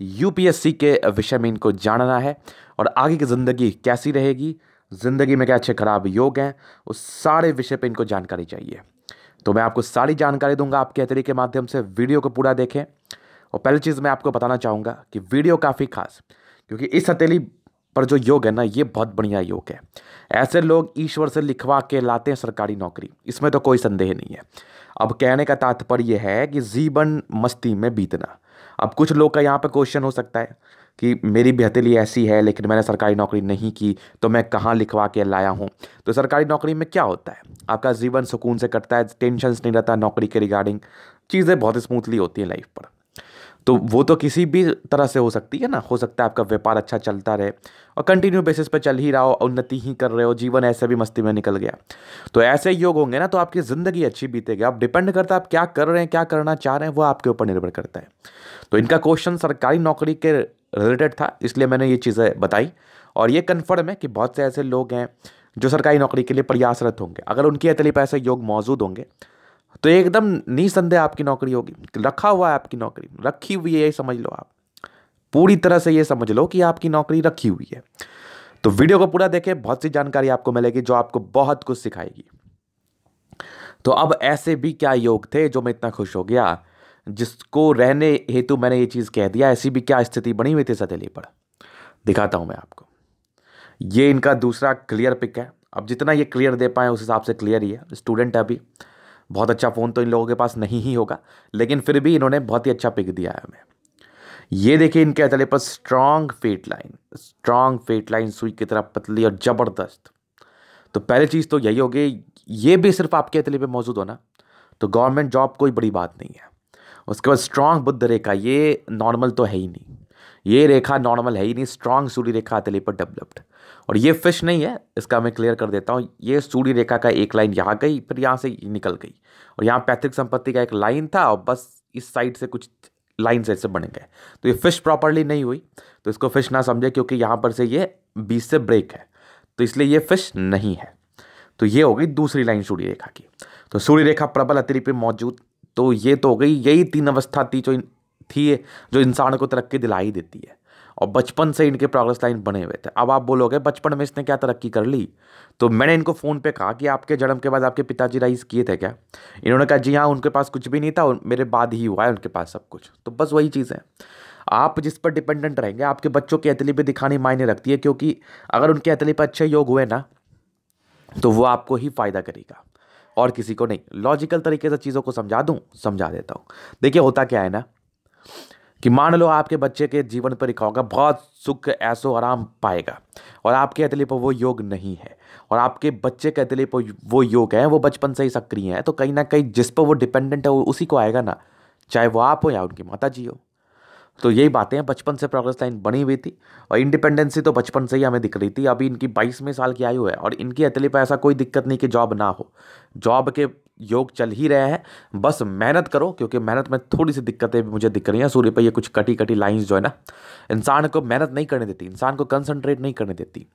UPSC के विषय में इनको जानना है और आगे की ज़िंदगी कैसी रहेगी ज़िंदगी में क्या अच्छे खराब योग हैं उस सारे विषय पे इनको जानकारी चाहिए तो मैं आपको सारी जानकारी दूंगा आपके अतरी के माध्यम से वीडियो को पूरा देखें और पहली चीज़ मैं आपको बताना चाहूँगा कि वीडियो काफ़ी खास क्योंकि इस हथेली पर जो योग है ना ये बहुत बढ़िया योग है ऐसे लोग ईश्वर से लिखवा के लाते हैं सरकारी नौकरी इसमें तो कोई संदेह नहीं है अब कहने का तात्पर्य है कि जीवन मस्ती में बीतना अब कुछ लोग का यहाँ पर क्वेश्चन हो सकता है कि मेरी बेहतरी ऐसी है लेकिन मैंने सरकारी नौकरी नहीं की तो मैं कहाँ लिखवा के लाया हूँ तो सरकारी नौकरी में क्या होता है आपका जीवन सुकून से कटता है टेंशन नहीं रहता नौकरी के रिगार्डिंग चीज़ें बहुत स्मूथली होती हैं लाइफ पर तो वो तो किसी भी तरह से हो सकती है ना हो सकता है आपका व्यापार अच्छा चलता रहे और कंटिन्यू बेसिस पर चल ही रहा हो उन्नति ही कर रहे हो जीवन ऐसे भी मस्ती में निकल गया तो ऐसे योग होंगे ना तो आपकी ज़िंदगी अच्छी बीतेगी आप डिपेंड करता है आप क्या कर रहे हैं क्या करना चाह रहे हैं वो आपके ऊपर निर्भर करता है तो इनका क्वेश्चन सरकारी नौकरी के रिलेटेड था इसलिए मैंने ये चीज़ें बताई और ये कन्फर्म है कि बहुत से ऐसे लोग हैं जो सरकारी नौकरी के लिए प्रयासरत होंगे अगर उनके अतली पैसे योग मौजूद होंगे तो एकदम निसंदेह आपकी नौकरी होगी रखा हुआ है आपकी नौकरी रखी हुई है ये समझ लो आप पूरी तरह से ये समझ लो कि आपकी नौकरी रखी हुई है तो वीडियो को पूरा देखें बहुत सी जानकारी आपको मिलेगी जो आपको बहुत कुछ सिखाएगी तो अब ऐसे भी क्या योग थे जो मैं इतना खुश हो गया जिसको रहने हेतु मैंने ये चीज़ कह दिया ऐसी भी क्या स्थिति बनी हुई थी सतेली पर दिखाता हूँ मैं आपको ये इनका दूसरा क्लियर पिक है अब जितना ये क्लियर दे पाए उस हिसाब से क्लियर ही है स्टूडेंट है अभी बहुत अच्छा फ़ोन तो इन लोगों के पास नहीं ही होगा लेकिन फिर भी इन्होंने बहुत ही अच्छा पिक दिया है हमें ये देखिए इनके अतले पर strong fate line strong fate line सुई की तरह पतली और ज़बरदस्त तो पहली चीज़ तो यही होगी ये भी सिर्फ आपके अतले पर मौजूद होना तो गवर्नमेंट जॉब कोई बड़ी बात नहीं है उसके बाद स्ट्रांग बुद्ध रेखा ये नॉर्मल तो है ही नहीं ये रेखा नॉर्मल है ही नहीं स्ट्रांग सूर्य रेखा आते पर डेवलप्ड और ये फिश नहीं है इसका मैं क्लियर कर देता हूँ ये सूर्य रेखा का एक लाइन यहाँ गई फिर यहाँ से निकल गई और यहाँ पैतृक संपत्ति का एक लाइन था और बस इस साइड से कुछ लाइन से ऐसे गए तो ये फिश प्रॉपरली नहीं हुई तो इसको फिश ना समझे क्योंकि यहाँ पर से ये बीस से ब्रेक है तो इसलिए ये फिश नहीं है तो ये हो गई दूसरी लाइन सूर्य रेखा की तो सूर्य रेखा प्रबल अतिरिक्त मौजूद तो ये तो हो गई यही तीन अवस्था थी जो थी जो इंसान को तरक्की दिला ही देती है और बचपन से इनके प्रोग्रेस लाइन बने हुए थे अब आप बोलोगे बचपन में इसने क्या तरक्की कर ली तो मैंने इनको फ़ोन पे कहा कि आपके जन्म के बाद आपके पिताजी राइस किए थे क्या इन्होंने कहा जी हाँ उनके पास कुछ भी नहीं था और मेरे बाद ही हुआ है उनके पास सब कुछ तो बस वही चीज़ है आप जिस पर डिपेंडेंट रहेंगे आपके बच्चों की अतली पर दिखानी मायने रखती है क्योंकि अगर उनके अतली पर अच्छे योग हुए ना तो वो आपको ही फ़ायदा करेगा और किसी को नहीं लॉजिकल तरीके से चीज़ों को समझा दूँ समझा देता हूँ देखिए होता क्या है ना कि मान लो आपके बच्चे के जीवन पर लिखा होगा बहुत सुख ऐसो आराम पाएगा और आपके अतले पर वो योग नहीं है और आपके बच्चे के अतले पर वो योग है वो बचपन से ही सक्रिय है तो कहीं ना कहीं जिस पर वो डिपेंडेंट है वो उसी को आएगा ना चाहे वो आप हो या उनकी माता जी हो तो यही बातें हैं बचपन से प्रोग्रेस लाइन बनी हुई थी और इंडिपेंडेंसी तो बचपन से ही हमें दिख रही थी अभी इनकी बाईसवें साल की आयु है और इनकी अतली पर ऐसा कोई दिक्कत नहीं कि जॉब ना हो जॉब के योग चल ही रहे हैं बस मेहनत करो क्योंकि मेहनत में थोड़ी सी दिक्कतें भी मुझे दिख रही हैं सूर्य पर ये कुछ कटी कटी लाइंस जो है ना इंसान को मेहनत नहीं करने देती इंसान को कंसंट्रेट नहीं करने देती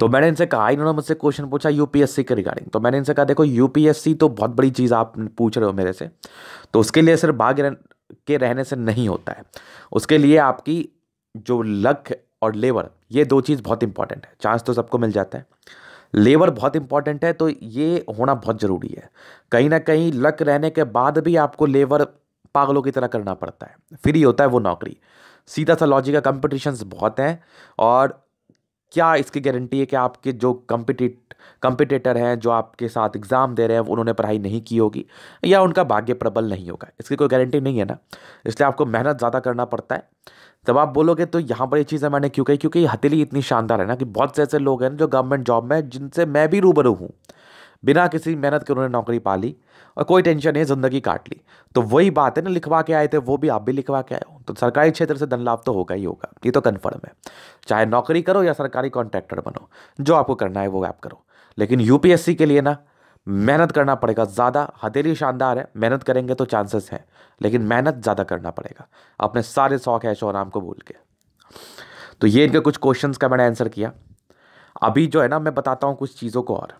तो मैंने इनसे कहा इन्होंने मुझसे क्वेश्चन पूछा यूपीएससी के रिगार्डिंग तो मैंने इनसे कहा देखो यूपीएससी तो बहुत बड़ी चीज़ आप पूछ रहे हो मेरे से तो उसके लिए सिर्फ भाग्य के रहने से नहीं होता है उसके लिए आपकी जो लक और लेबर ये दो चीज़ बहुत इंपॉर्टेंट है चांस तो सबको मिल जाता है लेबर बहुत इंपॉर्टेंट है तो ये होना बहुत ज़रूरी है कहीं ना कहीं लक रहने के बाद भी आपको लेबर पागलों की तरह करना पड़ता है फ्री होता है वो नौकरी सीधा सा लॉजिक का कंपटिशन्स बहुत हैं और क्या इसकी गारंटी है कि आपके जो कम्पिटिट कंपिटेटर हैं जो आपके साथ एग्ज़ाम दे रहे हैं उन्होंने पढ़ाई नहीं की होगी या उनका भाग्य प्रबल नहीं होगा इसकी कोई गारंटी नहीं है ना इसलिए आपको मेहनत ज़्यादा करना पड़ता है जब आप बोलोगे तो यहाँ पर ये चीज़ें मैंने क्यों कही क्योंकि हथेली इतनी शानदार है ना कि बहुत से ऐसे लोग हैं जो गवर्नमेंट जॉब में जिनसे मैं भी रूबरू हूँ बिना किसी मेहनत के उन्होंने नौकरी पा ली और कोई टेंशन नहीं ज़िंदगी काट ली तो वही बात है ना लिखवा के आए थे वो भी आप भी लिखवा के आए हो तो सरकारी क्षेत्र से धन लाभ तो होगा ही होगा ये तो कन्फर्म है चाहे नौकरी करो या सरकारी कॉन्ट्रैक्टर बनो जो आपको करना है वो आप करो लेकिन यूपीएससी के लिए ना मेहनत करना पड़ेगा ज़्यादा हथेली शानदार है मेहनत करेंगे तो चांसेस हैं लेकिन मेहनत ज़्यादा करना पड़ेगा अपने सारे शौक है आराम को भूल के तो ये इनके कुछ क्वेश्चंस का मैंने आंसर किया अभी जो है ना मैं बताता हूँ कुछ चीज़ों को और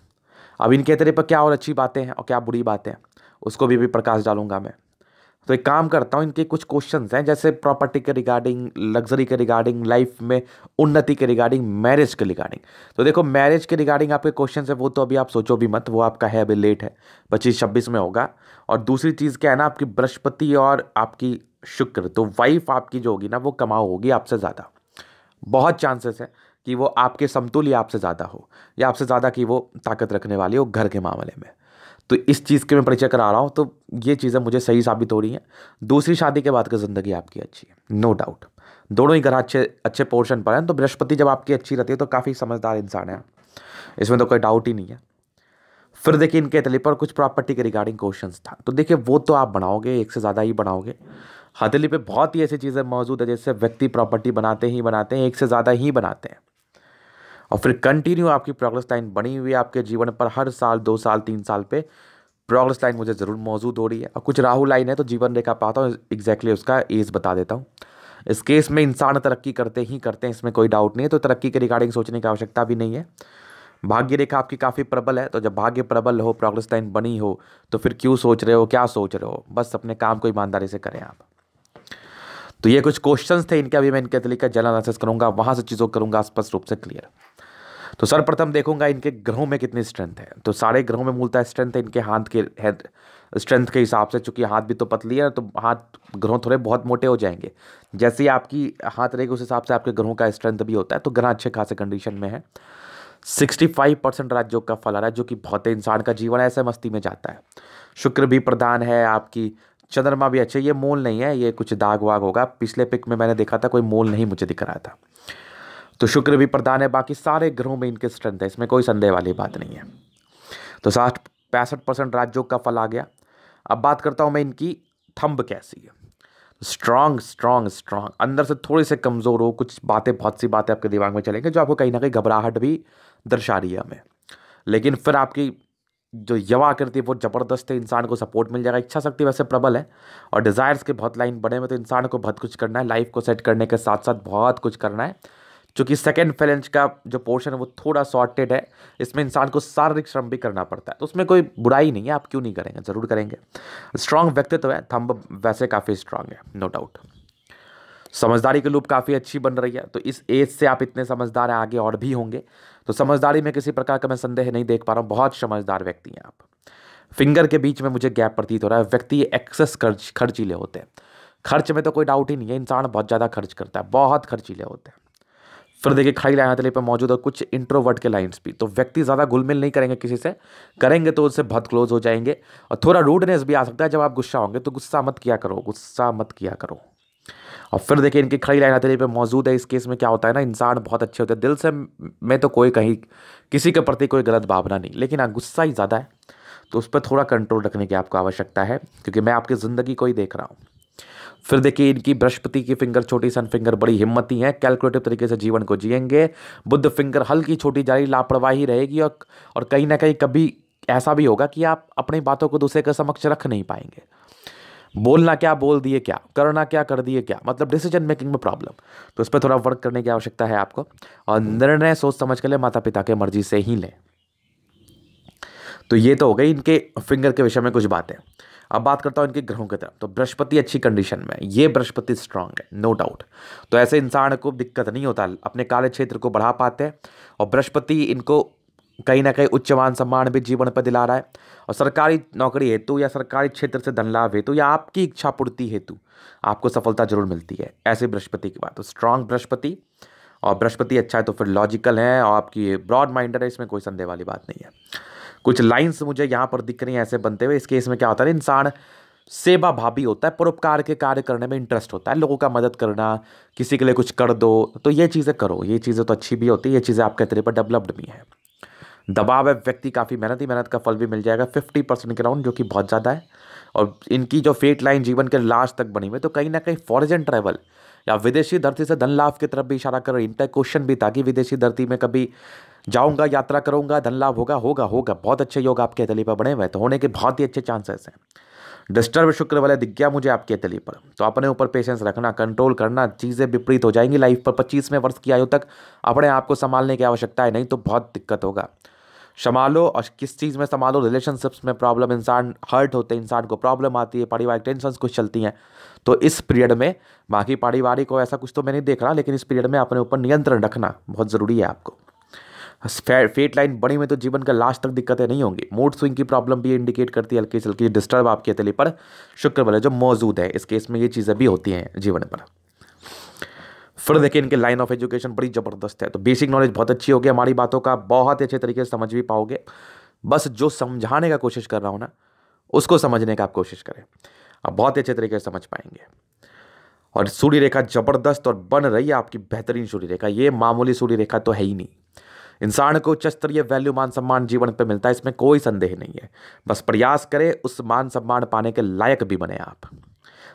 अब इनके तेरे पर क्या और अच्छी बातें हैं और क्या बुरी बातें हैं उसको भी भी प्रकाश डालूंगा मैं तो एक काम करता हूँ इनके कुछ क्वेश्चन हैं जैसे प्रॉपर्टी के रिगार्डिंग लग्जरी के रिगार्डिंग लाइफ में उन्नति के रिगार्डिंग मैरिज के रिगार्डिंग तो देखो मैरिज के रिगार्डिंग आपके क्वेश्चन है वो तो अभी आप सोचो भी मत वो आपका है अभी लेट है पच्चीस छब्बीस में होगा और दूसरी चीज़ क्या है ना आपकी बृहस्पति और आपकी शुक्र तो वाइफ आपकी जो होगी ना वो कमाओ होगी आपसे ज़्यादा बहुत चांसेस है कि वो आपके समतुल या आपसे ज़्यादा हो या आपसे ज़्यादा कि वो ताकत रखने वाली हो घर के मामले में तो इस चीज़ के मैं परिचय करा रहा हूँ तो ये चीज़ें मुझे सही साबित हो रही हैं दूसरी शादी के बाद की ज़िंदगी आपकी अच्छी है नो डाउट दोनों ही ग्रह अच्छे अच्छे पोर्शन पर हैं तो बृहस्पति जब आपकी अच्छी रहती है तो काफ़ी समझदार इंसान है इसमें तो कोई डाउट ही नहीं है फिर देखिए इनके तले पर कुछ प्रॉपर्टी के रिगार्डिंग क्वेश्चन था तो देखिए वो तो आप बनाओगे एक से ज़्यादा ही बनाओगे हथेली पे बहुत ही ऐसी चीज़ें मौजूद है जैसे व्यक्ति प्रॉपर्टी बनाते ही बनाते हैं एक से ज़्यादा ही बनाते हैं और फिर कंटिन्यू आपकी प्रोग्रेस लाइन बनी हुई है आपके जीवन पर हर साल दो साल तीन साल पे प्रोग्रेस लाइन मुझे ज़रूर मौजूद हो रही है और कुछ राहु लाइन है तो जीवन रेखा पाता हूँ एग्जैक्टली उसका एज बता देता हूँ इस केस में इंसान तरक्की करते ही करते हैं इसमें कोई डाउट नहीं है तो तरक्की के रिगार्डिंग सोचने की आवश्यकता भी नहीं है भाग्य रेखा आपकी काफ़ी प्रबल है तो जब भाग्य प्रबल हो प्रोग्रेस लाइन बनी हो तो फिर क्यों सोच रहे हो क्या सोच रहे हो बस अपने काम को ईमानदारी से करें आप तो ये कुछ क्वेश्चंस थे इनके अभी मैं इनके तरीके जनरल एनालिसिस करूँगा वहाँ से चीज़ों करूँगा स्पष्ट रूप से क्लियर तो सर्वप्रथम देखूंगा इनके ग्रहों में कितनी स्ट्रेंथ है तो सारे ग्रहों में मूलतः स्ट्रेंथ है इनके हाथ के हेड स्ट्रेंथ के हिसाब से चूंकि हाथ भी तो पतली है तो हाथ ग्रहों थोड़े बहुत मोटे हो जाएंगे जैसे ही आपकी हाथ रहेगी उस हिसाब से आपके ग्रहों का स्ट्रेंथ भी होता है तो ग्रह अच्छे खासे कंडीशन में है सिक्सटी फाइव परसेंट राज्यों का फल आ रहा है जो कि बहुत इंसान का जीवन ऐसे मस्ती में जाता है शुक्र भी प्रधान है आपकी चंद्रमा भी अच्छा ये मोल नहीं है ये कुछ दाग वाग होगा पिछले पिक में मैंने देखा था कोई मोल नहीं मुझे दिख रहा था तो शुक्र भी प्रधान है बाकी सारे ग्रहों में इनके स्ट्रेंथ है इसमें कोई संदेह वाली बात नहीं है तो साठ पैंसठ परसेंट राज्यों का फल आ गया अब बात करता हूँ मैं इनकी थम्ब कैसी है स्ट्रांग स्ट्रांग स्ट्रांग अंदर से थोड़ी से कमज़ोर हो कुछ बातें बहुत सी बातें आपके दिमाग में चलेंगे जो आपको कहीं ना कहीं घबराहट भी दर्शा रही है हमें लेकिन फिर आपकी जो यवा आकृति है वो ज़बरदस्त है इंसान को सपोर्ट मिल जाएगा इच्छा शक्ति वैसे प्रबल है और डिज़ायर्स के बहुत लाइन बढ़े हुए तो इंसान को बहुत कुछ करना है लाइफ को सेट करने के साथ साथ बहुत कुछ करना है चूँकि सेकेंड फैलेंज का जो पोर्शन है वो थोड़ा शॉर्टेड है इसमें इंसान को शारीरिक श्रम भी करना पड़ता है तो उसमें कोई बुराई नहीं है आप क्यों नहीं करेंगे ज़रूर करेंगे स्ट्रांग व्यक्तित्व है थम्ब वैसे काफ़ी स्ट्रांग है नो डाउट समझदारी के लूप काफ़ी अच्छी बन रही है तो इस एज से आप इतने समझदार हैं आगे और भी होंगे तो समझदारी में किसी प्रकार का मैं संदेह नहीं देख पा रहा हूँ बहुत समझदार व्यक्ति हैं आप फिंगर के बीच में मुझे गैप प्रतीत हो रहा है व्यक्ति एक्सेस खर्च खर्चीले होते हैं खर्च में तो कोई डाउट ही नहीं है इंसान बहुत ज़्यादा खर्च करता है बहुत खर्चीले होते हैं फिर देखिए खाई लाइन पर मौजूद है कुछ इंट्रोवर्ट के लाइन्स भी तो व्यक्ति ज़्यादा घुलमिल नहीं करेंगे किसी से करेंगे तो उससे बहुत क्लोज हो जाएंगे और थोड़ा रूडनेस भी आ सकता है जब आप गुस्सा होंगे तो गुस्सा मत किया करो गुस्सा मत किया करो और फिर देखिए इनकी खड़ी लाइन तले पर मौजूद है इस केस में क्या होता है ना इंसान बहुत अच्छे होते हैं दिल से मैं तो कोई कहीं किसी के प्रति कोई गलत भावना नहीं लेकिन हाँ गुस्सा ही ज़्यादा है तो उस पर थोड़ा कंट्रोल रखने की आपको आवश्यकता है क्योंकि मैं आपकी ज़िंदगी को ही देख रहा हूँ फिर देखिए इनकी बृहस्पति की फिंगर छोटी सन फिंगर बड़ी हिम्मती है कैलकुलेटिव तरीके से जीवन को जिएंगे बुद्ध फिंगर हल्की छोटी जारी लापरवाही रहेगी और, और कहीं ना कहीं कभी ऐसा भी होगा कि आप अपनी बातों को दूसरे के समक्ष रख नहीं पाएंगे बोलना क्या बोल दिए क्या करना क्या कर दिए क्या मतलब डिसीजन मेकिंग में प्रॉब्लम तो इस पर थोड़ा वर्क करने की आवश्यकता है आपको और निर्णय सोच समझ कर ले माता पिता के मर्जी से ही लें तो ये तो हो गई इनके फिंगर के विषय में कुछ बातें अब बात करता हूँ इनके ग्रहों की तरफ तो बृहस्पति अच्छी कंडीशन में ये बृहस्पति स्ट्रांग है नो डाउट तो ऐसे इंसान को दिक्कत नहीं होता अपने कार्य क्षेत्र को बढ़ा पाते हैं और बृहस्पति इनको कहीं ना कहीं उच्च मान सम्मान भी जीवन पर दिला रहा है और सरकारी नौकरी हेतु या सरकारी क्षेत्र से धन लाभ हेतु या आपकी इच्छा पूर्ति हेतु आपको सफलता जरूर मिलती है ऐसे बृहस्पति की बात तो स्ट्रांग बृहस्पति और बृहस्पति अच्छा है तो फिर लॉजिकल है और आपकी ब्रॉड माइंडेड है इसमें कोई संदेह वाली बात नहीं है कुछ लाइन्स मुझे यहाँ पर दिख रही हैं ऐसे बनते हुए इस केस में क्या होता है इंसान सेवा भाभी होता है परोपकार के कार्य करने में इंटरेस्ट होता है लोगों का मदद करना किसी के लिए कुछ कर दो तो ये चीज़ें करो ये चीज़ें तो अच्छी भी होती है ये चीज़ें आपके तरीके पर डेवलप्ड भी हैं दबाव है व्यक्ति काफ़ी मेहनत ही मेहनत का फल भी मिल जाएगा फिफ्टी परसेंट के राउंड जो कि बहुत ज़्यादा है और इनकी जो फेट लाइन जीवन के लास्ट तक बनी हुई तो कहीं ना कहीं फॉरजन ट्रैवल या विदेशी धरती से धन लाभ की तरफ भी इशारा कर इंटर इनका क्वेश्चन भी था कि विदेशी धरती में कभी जाऊंगा यात्रा करूंगा धन लाभ होगा होगा होगा बहुत अच्छे योग आपके तली पर बने हुए तो होने के बहुत ही अच्छे चांसेस हैं डिस्टर्ब शुक्र वाले दिख गया मुझे आपके तली पर तो अपने ऊपर पेशेंस रखना कंट्रोल करना चीज़ें विपरीत हो जाएंगी लाइफ पर पच्चीसवें वर्ष की आयु तक अपने आप को संभालने की आवश्यकता है नहीं तो बहुत दिक्कत होगा संभालो और किस चीज़ में संभालो रिलेशनशिप्स में प्रॉब्लम इंसान हर्ट होते हैं इंसान को प्रॉब्लम आती है पारिवारिक टेंशन कुछ चलती हैं तो इस पीरियड में बाकी पारिवारिक और ऐसा कुछ तो मैं नहीं देख रहा लेकिन इस पीरियड में अपने ऊपर नियंत्रण रखना बहुत ज़रूरी है आपको फेट लाइन बड़ी में तो जीवन का लास्ट तक दिक्कतें नहीं होंगी मूड स्विंग की प्रॉब्लम भी इंडिकेट करती है हल्की से हल्की डिस्टर्ब आपकी हथेली पर शुक्र बल जो मौजूद है इस केस में ये चीज़ें भी होती हैं जीवन पर फिर देखिए इनके लाइन ऑफ एजुकेशन बड़ी ज़बरदस्त है तो बेसिक नॉलेज बहुत अच्छी होगी हमारी बातों का बहुत अच्छे तरीके से समझ भी पाओगे बस जो समझाने का कोशिश कर रहा हूँ ना उसको समझने का आप कोशिश करें आप बहुत ही अच्छे तरीके से समझ पाएंगे और सूर्य रेखा जबरदस्त और बन रही है आपकी बेहतरीन सूर्य रेखा ये मामूली सूर्य रेखा तो है ही नहीं इंसान को उच्च स्तरीय वैल्यू मान सम्मान जीवन पर मिलता है इसमें कोई संदेह नहीं है बस प्रयास करें उस मान सम्मान पाने के लायक भी बने आप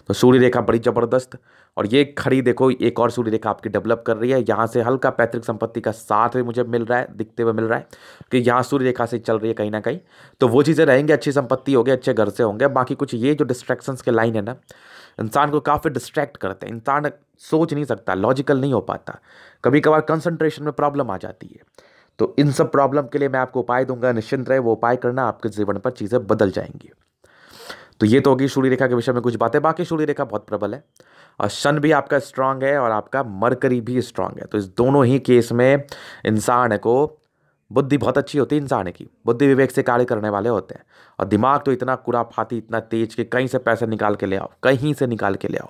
तो सूर्य रेखा बड़ी ज़बरदस्त और ये खड़ी देखो एक और सूर्य रेखा आपकी डेवलप कर रही है यहाँ से हल्का पैतृक संपत्ति का साथ भी मुझे मिल रहा है दिखते हुए मिल रहा है कि यहाँ सूर्य रेखा से चल रही है कहीं ना कहीं तो वो चीज़ें रहेंगी अच्छी संपत्ति होगी अच्छे घर से होंगे बाकी कुछ ये जो डिस्ट्रैक्शंस के लाइन है ना इंसान को काफ़ी डिस्ट्रैक्ट करते हैं इंसान सोच नहीं सकता लॉजिकल नहीं हो पाता कभी कभार कंसनट्रेशन में प्रॉब्लम आ जाती है तो इन सब प्रॉब्लम के लिए मैं आपको उपाय दूंगा निश्चिंत रहे वो उपाय करना आपके जीवन पर चीज़ें बदल जाएंगी तो ये तो होगी सूर्य रेखा के विषय में कुछ बातें बाकी सूर्य रेखा बहुत प्रबल है और शन भी आपका स्ट्रांग है और आपका मरकरी भी स्ट्रांग है तो इस दोनों ही केस में इंसान को बुद्धि बहुत अच्छी होती है इंसान की बुद्धि विवेक से कार्य करने वाले होते हैं और दिमाग तो इतना कूड़ा फाती इतना तेज कि कहीं से पैसे निकाल के ले आओ कहीं से निकाल के ले आओ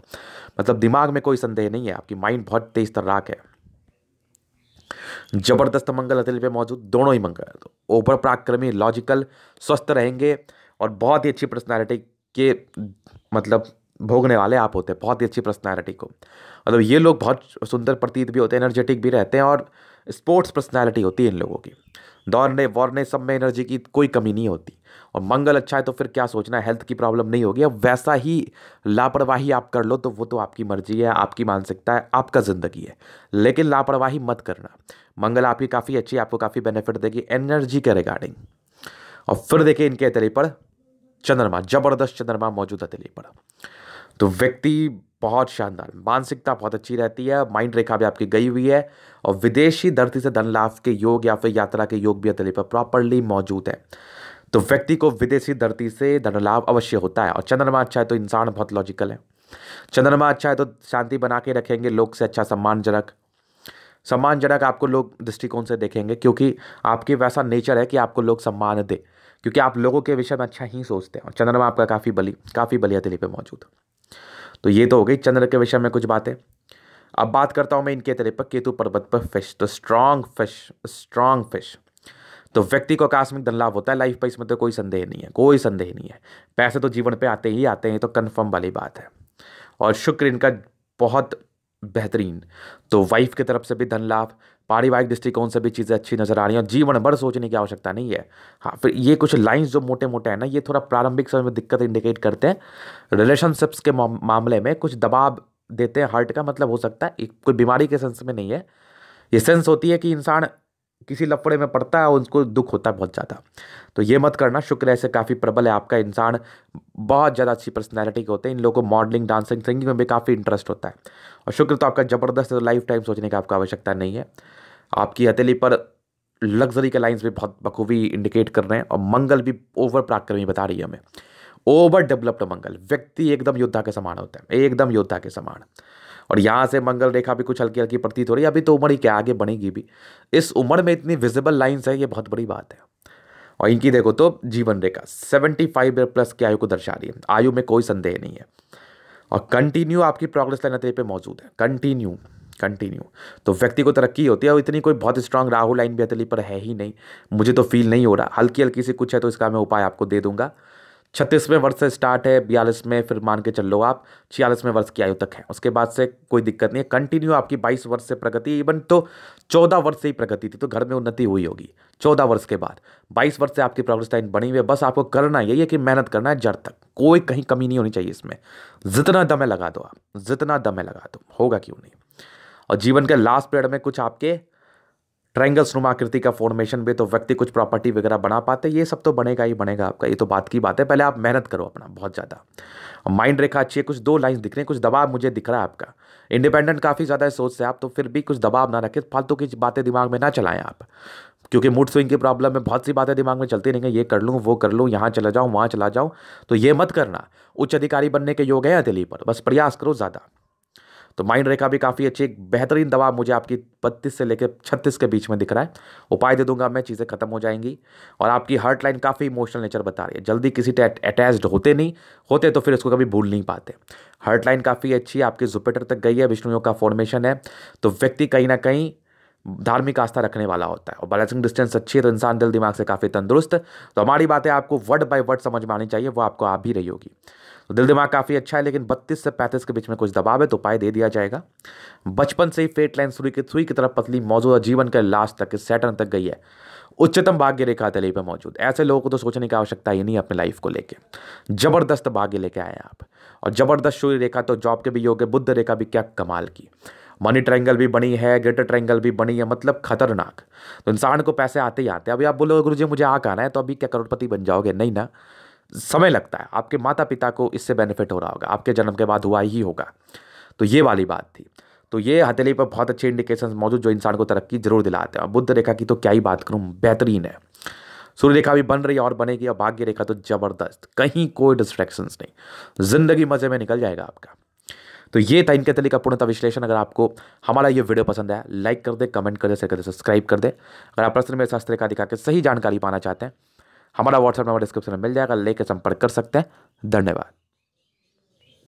मतलब दिमाग में कोई संदेह नहीं है आपकी माइंड बहुत तेज तर्राक है जबरदस्त मंगल अतिल पे मौजूद दोनों ही मंगल ओवर पराक्रमी लॉजिकल स्वस्थ रहेंगे और बहुत ही अच्छी पर्सनैलिटी के मतलब भोगने वाले आप होते हैं बहुत ही अच्छी पर्सनैलिटी को मतलब ये लोग बहुत सुंदर प्रतीत भी होते हैं एनर्जेटिक भी रहते हैं और स्पोर्ट्स पर्सनैलिटी होती है इन लोगों की दौड़ने वौड़ने सब में एनर्जी की कोई कमी नहीं होती और मंगल अच्छा है तो फिर क्या सोचना है हेल्थ की प्रॉब्लम नहीं होगी अब वैसा ही लापरवाही आप कर लो तो वो तो आपकी मर्जी है आपकी मानसिकता है आपका ज़िंदगी है लेकिन लापरवाही मत करना मंगल आपकी काफ़ी अच्छी आपको काफ़ी बेनिफिट देगी एनर्जी के रिगार्डिंग और फिर देखिए इनके तरी पर चंद्रमा जबरदस्त चंद्रमा मौजूद है दिल्ली पर तो व्यक्ति बहुत शानदार मानसिकता बहुत अच्छी रहती है माइंड रेखा भी आपकी गई हुई है और विदेशी धरती से धन लाभ के योग या फिर यात्रा के योग भी दिल्ली पर प्रॉपरली मौजूद है तो व्यक्ति को विदेशी धरती से धन लाभ अवश्य होता है और चंद्रमा अच्छा है तो इंसान बहुत लॉजिकल है चंद्रमा अच्छा है तो शांति बना के रखेंगे लोग से अच्छा सम्मानजनक सम्मानजनक आपको लोग दृष्टिकोण से देखेंगे क्योंकि आपके वैसा नेचर है कि आपको लोग सम्मान दे क्योंकि आप लोगों के विषय में अच्छा ही सोचते हैं चंद्रमा आपका काफ़ी बली काफ़ी बलिया दिली पर मौजूद तो ये तो हो गई चंद्र के विषय में कुछ बातें अब बात करता हूँ मैं इनके तरह पर केतु पर्वत पर फिश तो स्ट्रांग फिश स्ट्रांग फिश तो व्यक्ति को आकस्मिक धन लाभ होता है लाइफ पर इसमें तो कोई संदेह नहीं है कोई संदेह नहीं है पैसे तो जीवन पे आते ही आते हैं तो कन्फर्म वाली बात है और शुक्र इनका बहुत बेहतरीन तो वाइफ की तरफ से भी धन लाभ पारिवारिक दृष्टिकोण से भी चीज़ें अच्छी नजर आ रही हैं और जीवन भर सोचने की आवश्यकता नहीं है हाँ फिर ये कुछ लाइंस जो मोटे मोटे हैं ना ये थोड़ा प्रारंभिक समय में दिक्कत इंडिकेट करते हैं रिलेशनशिप्स के मामले में कुछ दबाव देते हैं हार्ट का मतलब हो सकता है कोई बीमारी के सेंस में नहीं है ये सेंस होती है कि इंसान किसी लफड़े में पड़ता है उसको दुख होता है बहुत ज़्यादा तो ये मत करना शुक्र ऐसे काफ़ी प्रबल है आपका इंसान बहुत ज़्यादा अच्छी पर्सनैलिटी के होते हैं इन लोगों को मॉडलिंग डांसिंग सिंगिंग में भी काफ़ी इंटरेस्ट होता है और शुक्र तो आपका ज़बरदस्त है तो लाइफ टाइम सोचने की आपको आवश्यकता नहीं है आपकी हथेली पर लग्जरी के लाइन्स भी बहुत बखूबी इंडिकेट कर रहे हैं और मंगल भी ओवर प्राक्रमी बता रही है हमें ओवर डेवलप्ड मंगल व्यक्ति एकदम योद्धा के समान होता है एकदम योद्धा के समान और यहाँ से मंगल रेखा भी कुछ हल्की हल्की प्रतीत हो रही है अभी तो उम्र ही क्या आगे बढ़ेगी भी इस उम्र में इतनी विजिबल लाइन्स है ये बहुत बड़ी बात है और इनकी देखो तो जीवन रेखा सेवेंटी फाइव प्लस की आयु को दर्शा रही है आयु में कोई संदेह नहीं है और कंटिन्यू आपकी प्रोग्रेस लाइन अतः पे मौजूद है कंटिन्यू कंटिन्यू तो व्यक्ति को तरक्की होती है और इतनी कोई बहुत स्ट्रांग राहु लाइन भी अतली पर है ही नहीं मुझे तो फील नहीं हो रहा हल्की हल्की सी कुछ है तो इसका मैं उपाय आपको दे दूंगा छत्तीसवें वर्ष से स्टार्ट है बयालीस में फिर मान के चल लो आप छियालीसवें वर्ष की आयु तक है उसके बाद से कोई दिक्कत नहीं है कंटिन्यू आपकी बाईस वर्ष से प्रगति इवन तो चौदह वर्ष से ही प्रगति थी तो घर में उन्नति हुई होगी चौदह वर्ष के बाद बाईस वर्ष से आपकी प्रोग्रेस लाइन बनी हुई है बस आपको करना यही है कि मेहनत करना है जड़ तक कोई कहीं कमी नहीं होनी चाहिए इसमें जितना दमे लगा दो आप जितना दम है लगा दो होगा क्यों नहीं और जीवन के लास्ट पीरियड में कुछ आपके ट्राइंगल्स नुमा आकृति का फॉर्मेशन भी तो व्यक्ति कुछ प्रॉपर्टी वगैरह बना पाते ये सब तो बनेगा ही बनेगा आपका ये तो बात की बात है पहले आप मेहनत करो अपना बहुत ज़्यादा माइंड रेखा अच्छी है कुछ दो लाइंस दिख रहे हैं कुछ दबाव मुझे दिख रहा है आपका इंडिपेंडेंट काफ़ी ज़्यादा है सोच से आप तो फिर भी कुछ दबाव ना रखें फालतू की बातें दिमाग में ना चलाएं आप क्योंकि मूड स्विंग की प्रॉब्लम है बहुत सी बातें दिमाग में चलती रहेंगी ये कर लूँ वो कर लूँ यहाँ चला जाऊँ वहाँ चला जाऊँ तो ये मत करना उच्च अधिकारी बनने के योग है दिल्ली पर बस प्रयास करो ज़्यादा तो माइंड रेखा भी काफ़ी अच्छी एक बेहतरीन दवा मुझे आपकी बत्तीस से लेकर छत्तीस के बीच में दिख रहा है उपाय दे दूंगा मैं चीज़ें खत्म हो जाएंगी और आपकी हर्ट लाइन काफ़ी इमोशनल नेचर बता रही है जल्दी किसी अटैच्ड होते नहीं होते तो फिर इसको कभी भूल नहीं पाते हार्ट लाइन काफ़ी अच्छी आपकी जुपिटर तक गई है विष्णु योग का फॉर्मेशन है तो व्यक्ति कहीं ना कहीं धार्मिक आस्था रखने वाला होता है और बैलेंसिंग डिस्टेंस अच्छी है तो इंसान दिल दिमाग से काफ़ी तंदुरुस्त तो हमारी बातें आपको वर्ड बाय वर्ड समझ में आनी चाहिए वो आपको आ भी रही होगी तो दिल दिमाग काफ़ी अच्छा है लेकिन 32 से 35 के बीच में कुछ दबाव है तो उपाय दे दिया जाएगा बचपन से ही फेट लाइन सूर्य की सुई की तरफ पतली मौजूद जीवन के लास्ट तक सेटन तक गई है उच्चतम भाग्य रेखा तली पर मौजूद ऐसे लोगों को तो सोचने की आवश्यकता ही नहीं अपनी लाइफ को लेकर जबरदस्त भाग्य लेके आए आप और जबरदस्त सूर्य रेखा तो जॉब के भी योग्य बुद्ध रेखा भी क्या कमाल की मनी ट्रायंगल भी बनी है ग्रेटर ट्रायंगल भी बनी है मतलब खतरनाक तो इंसान को पैसे आते ही आते हैं अभी आप बोलोगे गुरु जी मुझे आ आना है तो अभी क्या करोड़पति बन जाओगे नहीं ना समय लगता है आपके माता पिता को इससे बेनिफिट हो रहा होगा आपके जन्म के बाद हुआ ही होगा तो ये वाली बात थी तो ये हथेली पर बहुत अच्छे इंडिकेशन मौजूद जो इंसान को तरक्की जरूर दिलाते हैं बुद्ध रेखा की तो क्या ही बात करूँ बेहतरीन है सूर्य रेखा भी बन रही है और बनेगी और भाग्य रेखा तो जबरदस्त कहीं कोई डिस्ट्रैक्शंस नहीं जिंदगी मज़े में निकल जाएगा आपका तो ये था इनके तरीके का पूर्णता विश्लेषण अगर आपको हमारा ये वीडियो पसंद है लाइक कर दे कमेंट कर दे शेयर कर दे सब्सक्राइब कर दे अगर आप प्रश्न में शास्त्र का दिखा के सही जानकारी पाना चाहते हैं हमारा व्हाट्सएप नंबर डिस्क्रिप्शन में मिल जाएगा लेकर संपर्क कर सकते हैं धन्यवाद